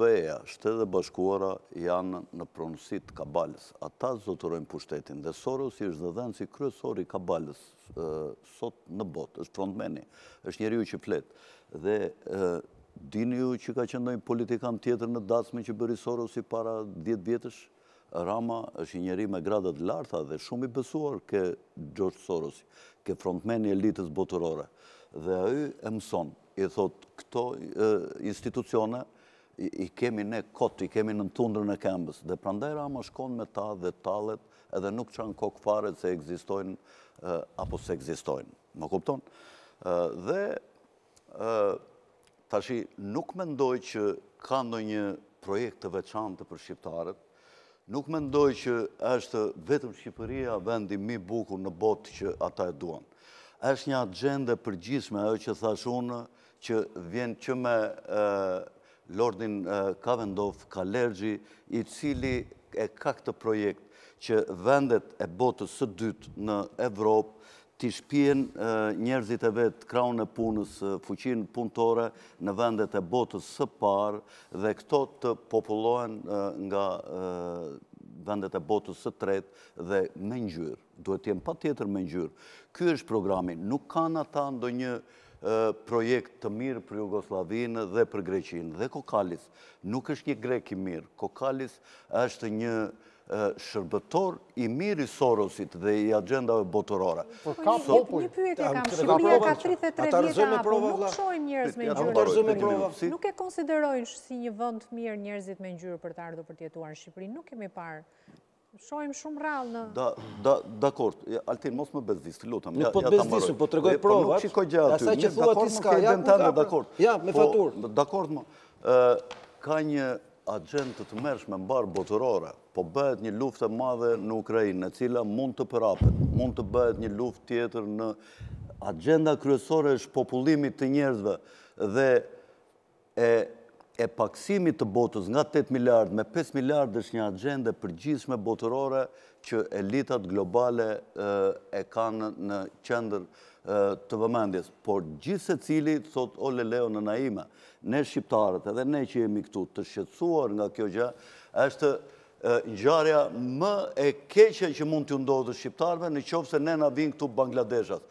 Shqipëreja, shtetë dhe bashkuara janë në pronësit kabales. Ata zotërojnë pushtetin. Dhe Soros i është dhe dhenë si kryesor i kabales sot në botë. është frontmeni, është njeri ju që fletë. Dhe dini ju që ka qëndojnë politikan tjetër në dasme që bëri Soros i para 10 vjetësh, Rama është një me gradët larta dhe shumë i besuar ke George Soros, ke frontmeni e litës botërore. Dhe a ju e mëson, i thotë këto institucione, i kemi ne kotë, i kemi në tundrë në kembës, dhe prandaj Rama shkon me ta dhe talet, edhe nuk qanë kokë fare se egzistojnë eh, apo se egzistojnë. Më kupton? Eh, dhe, eh, tashi, nuk mendoj që ka ndo një projekt të veçante për shqiptarët, nuk mendoj që është vetëm Shqipëria vendi mi buku në botë që ata e duan. është një për gjithme, ajo që thashunë, që vjen që me Lordin Kavendov, Kalergji, i cili e ka këtë projekt që vendet e botës së dytë në Evropë të shpjen njerëzit e vetë kraun e punës, fuqin punëtore në vendet e botës së parë dhe këto të populohen nga vendet e botës së tretë dhe me njërë, duhet të pa tjetër me njërë. Ky është programin, nuk kanë ata ndo një projekt të mirë për Jugoslavinë dhe për Greqinë. Dhe Kokalis nuk është një grek i mirë. Kokalis është një shërbëtor i mirë i Sorosit dhe i agendave botërora. Por ka popull... Një pyetje kam, Shqipëria ka 33 vjetë apo nuk shojnë njërës me njërë. Nuk e konsiderojnë si një vënd mirë njërësit me njërë për të ardo për tjetuar Shqipëri, nuk kemi parë Shohim shumë rral në... Dakor, Altin, mos më bezdis, të lutëm. Nuk po të bezdisu, po të regoj po, provat. Nuk qikoj gjatë aty. Asa që thua ti s'ka, ja, nuk ka. Dakor, ja, me po, fatur. Dakor, ka një agent të të mersh me mbarë botërora, po bëhet një luft e madhe në Ukrajinë, në cila mund të përapet, mund të bëhet një luft tjetër në agenda kryesore është populimit të njerëzve dhe e e paksimit të botës nga 8 miliard me 5 miliard është një agende përgjithshme botërore që elitat globale e kanë në qendër të vëmendjes. Por gjithë se cili, thot le Leo në naime, ne shqiptarët edhe ne që jemi këtu të shqetsuar nga kjo gjë, është gjarja më e keqe që mund të ndodhë shqiptarëve në qofë se ne na vinë këtu Bangladeshat.